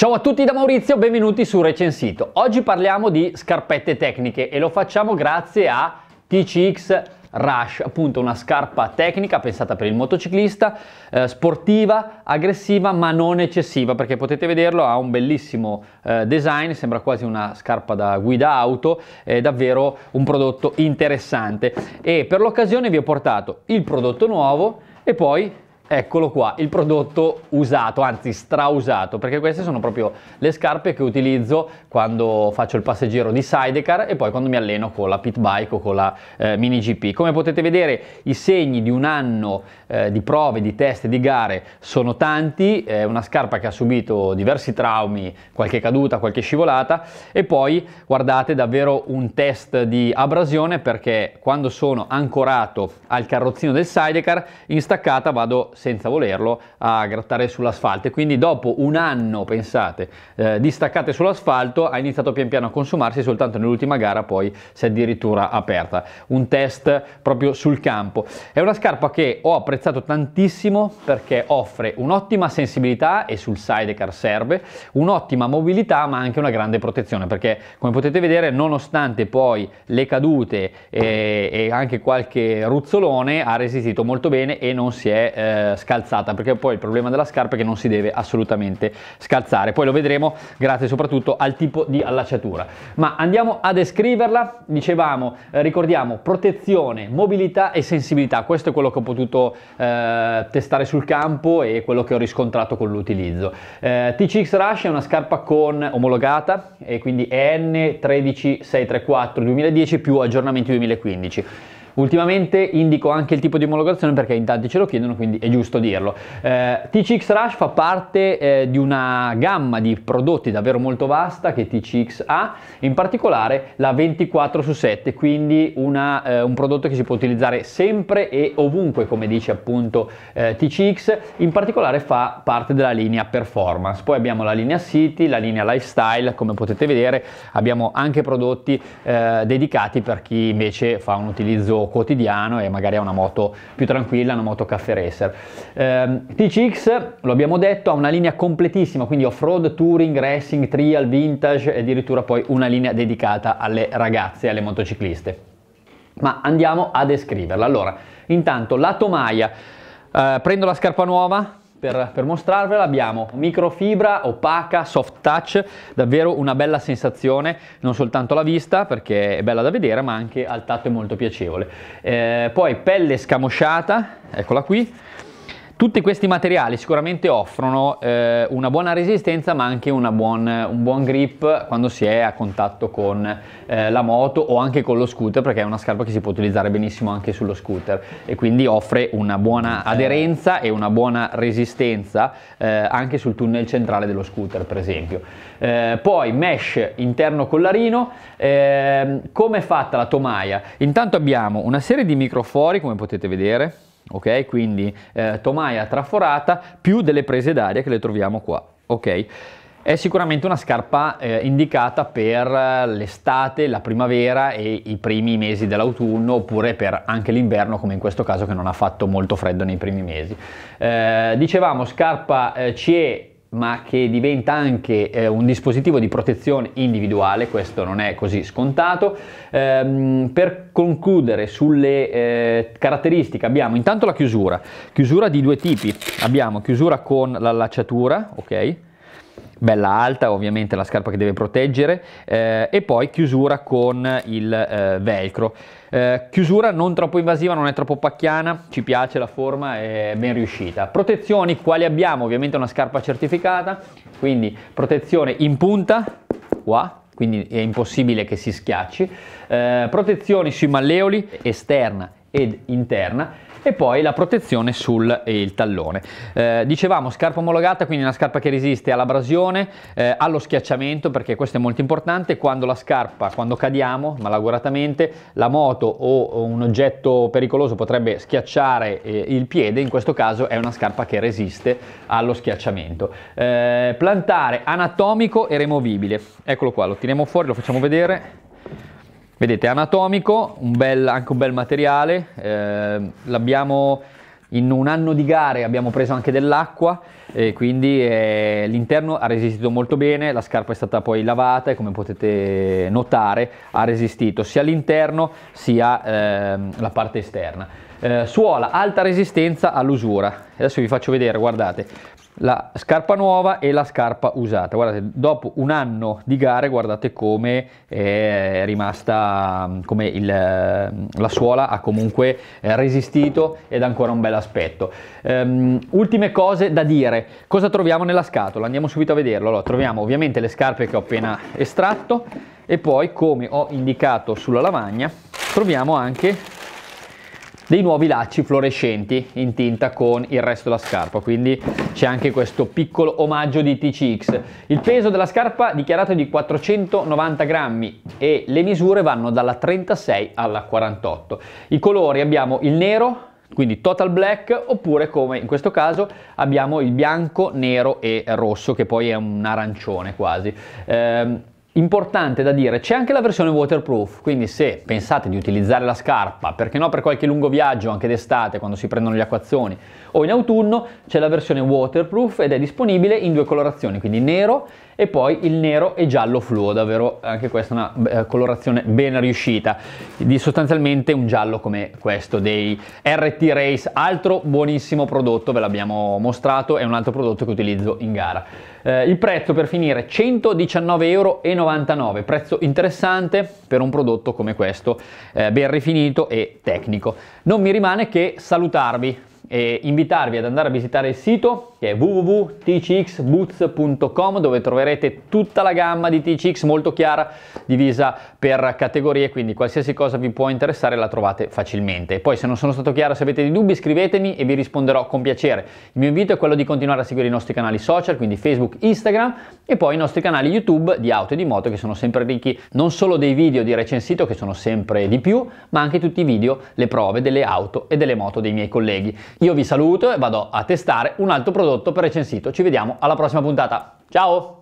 Ciao a tutti da Maurizio, benvenuti su Recensito. Oggi parliamo di scarpette tecniche e lo facciamo grazie a TCX Rush, appunto una scarpa tecnica pensata per il motociclista, eh, sportiva, aggressiva ma non eccessiva perché potete vederlo ha un bellissimo eh, design, sembra quasi una scarpa da guida auto, è davvero un prodotto interessante e per l'occasione vi ho portato il prodotto nuovo e poi Eccolo qua, il prodotto usato, anzi strausato, perché queste sono proprio le scarpe che utilizzo quando faccio il passeggero di sidecar e poi quando mi alleno con la pit bike o con la eh, mini GP. Come potete vedere i segni di un anno eh, di prove, di test, di gare sono tanti, è una scarpa che ha subito diversi traumi, qualche caduta, qualche scivolata e poi guardate davvero un test di abrasione perché quando sono ancorato al carrozzino del sidecar in staccata vado senza volerlo, a grattare sull'asfalto e quindi dopo un anno, pensate, eh, di staccate sull'asfalto ha iniziato pian piano a consumarsi soltanto nell'ultima gara poi si è addirittura aperta. Un test proprio sul campo. È una scarpa che ho apprezzato tantissimo perché offre un'ottima sensibilità e sul sidecar serve, un'ottima mobilità ma anche una grande protezione perché come potete vedere nonostante poi le cadute e, eh, e anche qualche ruzzolone ha resistito molto bene e non si è... Eh, scalzata perché poi il problema della scarpa è che non si deve assolutamente scalzare poi lo vedremo grazie soprattutto al tipo di allacciatura ma andiamo a descriverla dicevamo eh, ricordiamo protezione mobilità e sensibilità questo è quello che ho potuto eh, testare sul campo e quello che ho riscontrato con l'utilizzo eh, TCX Rush è una scarpa con omologata e quindi n 13634 2010 più aggiornamenti 2015 Ultimamente indico anche il tipo di omologazione perché in tanti ce lo chiedono, quindi è giusto dirlo. Eh, TCX Rush fa parte eh, di una gamma di prodotti davvero molto vasta che TCX ha, in particolare la 24 su 7, quindi una, eh, un prodotto che si può utilizzare sempre e ovunque, come dice appunto eh, TCX, in particolare fa parte della linea performance. Poi abbiamo la linea City, la linea lifestyle, come potete vedere abbiamo anche prodotti eh, dedicati per chi invece fa un utilizzo quotidiano e magari ha una moto più tranquilla, una moto caffè racer. Eh, TCX, lo abbiamo detto, ha una linea completissima, quindi off-road, touring, racing, trial, vintage e addirittura poi una linea dedicata alle ragazze, alle motocicliste. Ma andiamo a descriverla. Allora, intanto lato maglia, eh, prendo la scarpa nuova, per, per, mostrarvela abbiamo microfibra opaca, soft touch, davvero una bella sensazione, non soltanto alla vista perché è bella da vedere ma anche al tatto è molto piacevole. Eh, poi pelle scamosciata, eccola qui, tutti questi materiali sicuramente offrono eh, una buona resistenza ma anche buon, un buon grip quando si è a contatto con eh, la moto o anche con lo scooter perché è una scarpa che si può utilizzare benissimo anche sullo scooter e quindi offre una buona aderenza e una buona resistenza eh, anche sul tunnel centrale dello scooter per esempio. Eh, poi mesh interno collarino, ehm, come è fatta la tomaia? Intanto abbiamo una serie di microfori come potete vedere ok? Quindi eh, tomaia traforata più delle prese d'aria che le troviamo qua, ok? È sicuramente una scarpa eh, indicata per eh, l'estate, la primavera e i primi mesi dell'autunno oppure per anche l'inverno come in questo caso che non ha fatto molto freddo nei primi mesi. Eh, dicevamo scarpa eh, CE ma che diventa anche eh, un dispositivo di protezione individuale, questo non è così scontato. Ehm, per concludere sulle eh, caratteristiche abbiamo intanto la chiusura, chiusura di due tipi, abbiamo chiusura con l'allacciatura, ok? bella alta, ovviamente la scarpa che deve proteggere, eh, e poi chiusura con il eh, velcro. Eh, chiusura non troppo invasiva, non è troppo pacchiana, ci piace la forma, è ben riuscita. Protezioni quali abbiamo? Ovviamente una scarpa certificata, quindi protezione in punta, qua, quindi è impossibile che si schiacci, eh, protezioni sui malleoli, esterna ed interna, e poi la protezione sul eh, tallone. Eh, dicevamo scarpa omologata, quindi una scarpa che resiste all'abrasione, eh, allo schiacciamento, perché questo è molto importante, quando la scarpa, quando cadiamo malauguratamente, la moto o un oggetto pericoloso potrebbe schiacciare eh, il piede, in questo caso è una scarpa che resiste allo schiacciamento. Eh, plantare anatomico e removibile, eccolo qua, lo tiriamo fuori, lo facciamo vedere Vedete, anatomico, un bel, anche un bel materiale, eh, l'abbiamo in un anno di gare abbiamo preso anche dell'acqua e quindi eh, l'interno ha resistito molto bene, la scarpa è stata poi lavata e come potete notare ha resistito sia l'interno sia eh, la parte esterna eh, suola alta resistenza all'usura adesso vi faccio vedere guardate la scarpa nuova e la scarpa usata guardate dopo un anno di gare guardate come è rimasta come il, eh, la suola ha comunque eh, resistito ed ancora un bel aspetto um, ultime cose da dire cosa troviamo nella scatola andiamo subito a vederlo allora, troviamo ovviamente le scarpe che ho appena estratto e poi come ho indicato sulla lavagna troviamo anche dei nuovi lacci fluorescenti in tinta con il resto della scarpa quindi c'è anche questo piccolo omaggio di TCX il peso della scarpa dichiarato è di 490 grammi e le misure vanno dalla 36 alla 48 i colori abbiamo il nero quindi total black oppure come in questo caso abbiamo il bianco, nero e rosso che poi è un arancione quasi ehm, Importante da dire, c'è anche la versione waterproof, quindi se pensate di utilizzare la scarpa, perché no per qualche lungo viaggio anche d'estate quando si prendono gli acquazzoni o in autunno, c'è la versione waterproof ed è disponibile in due colorazioni, quindi nero e poi il nero e giallo fluo, davvero anche questa è una eh, colorazione ben riuscita, di sostanzialmente un giallo come questo dei RT Race, altro buonissimo prodotto, ve l'abbiamo mostrato, è un altro prodotto che utilizzo in gara. Eh, il prezzo per finire 119,99 euro, prezzo interessante per un prodotto come questo, eh, ben rifinito e tecnico. Non mi rimane che salutarvi e invitarvi ad andare a visitare il sito che è www.tcxboots.com dove troverete tutta la gamma di TCX molto chiara, divisa per categorie, quindi qualsiasi cosa vi può interessare la trovate facilmente. poi se non sono stato chiaro, se avete dei dubbi, scrivetemi e vi risponderò con piacere. Il mio invito è quello di continuare a seguire i nostri canali social, quindi Facebook, Instagram e poi i nostri canali YouTube di auto e di moto che sono sempre ricchi non solo dei video di recensito che sono sempre di più, ma anche tutti i video, le prove delle auto e delle moto dei miei colleghi. Io vi saluto e vado a testare un altro prodotto per recensito. Ci vediamo alla prossima puntata. Ciao!